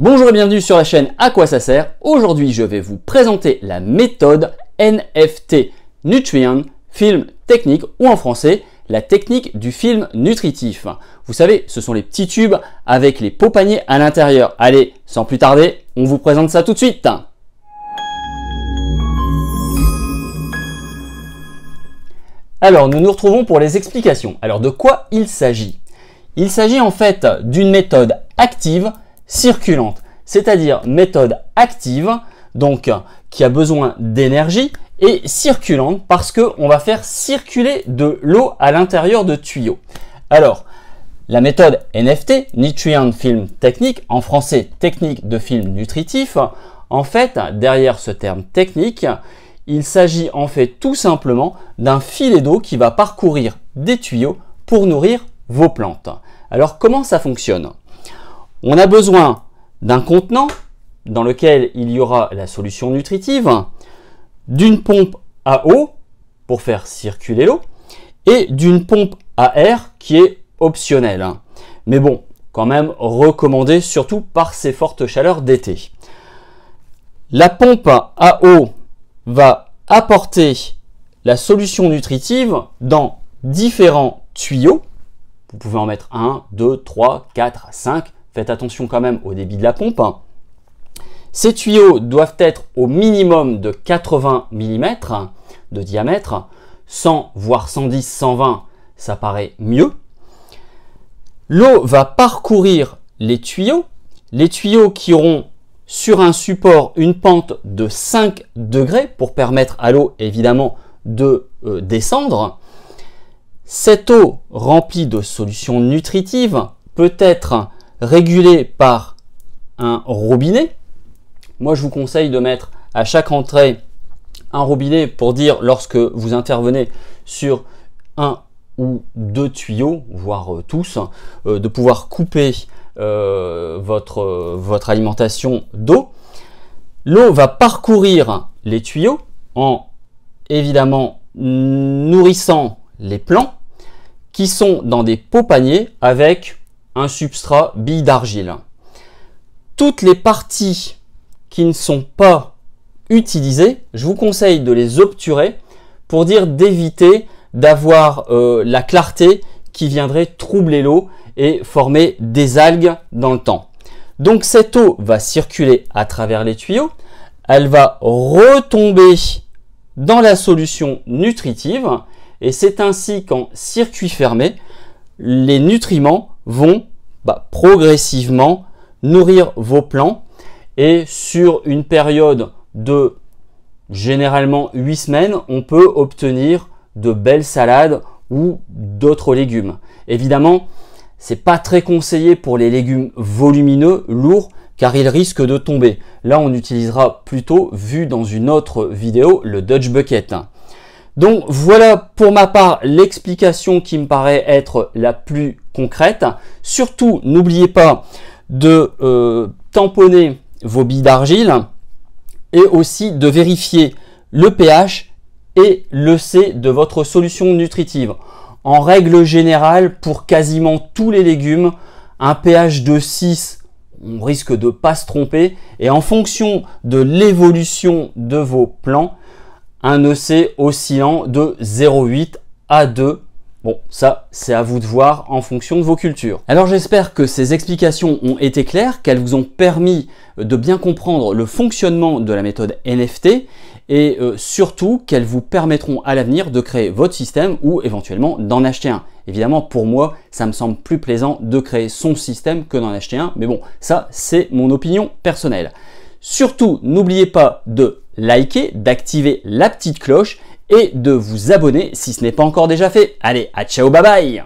Bonjour et bienvenue sur la chaîne À quoi ça sert Aujourd'hui, je vais vous présenter la méthode NFT Nutrient Film Technique ou en français la technique du film nutritif. Vous savez, ce sont les petits tubes avec les pots paniers à l'intérieur. Allez, sans plus tarder, on vous présente ça tout de suite. Alors, nous nous retrouvons pour les explications. Alors, de quoi il s'agit Il s'agit en fait d'une méthode active circulante, c'est-à-dire méthode active, donc qui a besoin d'énergie, et circulante parce qu'on va faire circuler de l'eau à l'intérieur de tuyaux. Alors, la méthode NFT, Nutrient Film Technique, en français technique de film nutritif, en fait, derrière ce terme technique, il s'agit en fait tout simplement d'un filet d'eau qui va parcourir des tuyaux pour nourrir vos plantes. Alors comment ça fonctionne on a besoin d'un contenant dans lequel il y aura la solution nutritive, d'une pompe à eau pour faire circuler l'eau, et d'une pompe à air qui est optionnelle. Mais bon, quand même recommandée surtout par ces fortes chaleurs d'été. La pompe à eau va apporter la solution nutritive dans différents tuyaux. Vous pouvez en mettre 1, 2, 3, 4, cinq attention quand même au débit de la pompe. Hein. Ces tuyaux doivent être au minimum de 80 mm de diamètre, 100 voire 110, 120, ça paraît mieux. L'eau va parcourir les tuyaux, les tuyaux qui auront sur un support une pente de 5 degrés pour permettre à l'eau évidemment de euh, descendre. Cette eau remplie de solutions nutritives peut être régulé par un robinet. Moi, je vous conseille de mettre à chaque entrée un robinet pour dire lorsque vous intervenez sur un ou deux tuyaux, voire euh, tous, euh, de pouvoir couper euh, votre, votre alimentation d'eau. L'eau va parcourir les tuyaux en évidemment nourrissant les plants qui sont dans des pots paniers avec un substrat bille d'argile. Toutes les parties qui ne sont pas utilisées, je vous conseille de les obturer pour dire d'éviter d'avoir euh, la clarté qui viendrait troubler l'eau et former des algues dans le temps. Donc cette eau va circuler à travers les tuyaux, elle va retomber dans la solution nutritive et c'est ainsi qu'en circuit fermé, les nutriments vont bah, progressivement nourrir vos plants et sur une période de généralement 8 semaines, on peut obtenir de belles salades ou d'autres légumes. Évidemment, c'est pas très conseillé pour les légumes volumineux, lourds, car ils risquent de tomber. Là, on utilisera plutôt, vu dans une autre vidéo, le Dutch Bucket. Donc voilà pour ma part l'explication qui me paraît être la plus concrète. Surtout, n'oubliez pas de euh, tamponner vos billes d'argile et aussi de vérifier le pH et le C de votre solution nutritive. En règle générale, pour quasiment tous les légumes, un pH de 6, on risque de ne pas se tromper. Et en fonction de l'évolution de vos plants, un EC oscillant de 0,8 à 2 Bon, ça, c'est à vous de voir en fonction de vos cultures. Alors j'espère que ces explications ont été claires, qu'elles vous ont permis de bien comprendre le fonctionnement de la méthode NFT et euh, surtout qu'elles vous permettront à l'avenir de créer votre système ou éventuellement d'en acheter un. Évidemment, pour moi, ça me semble plus plaisant de créer son système que d'en acheter un, mais bon, ça, c'est mon opinion personnelle. Surtout, n'oubliez pas de liker, d'activer la petite cloche et de vous abonner si ce n'est pas encore déjà fait. Allez, à ciao, bye bye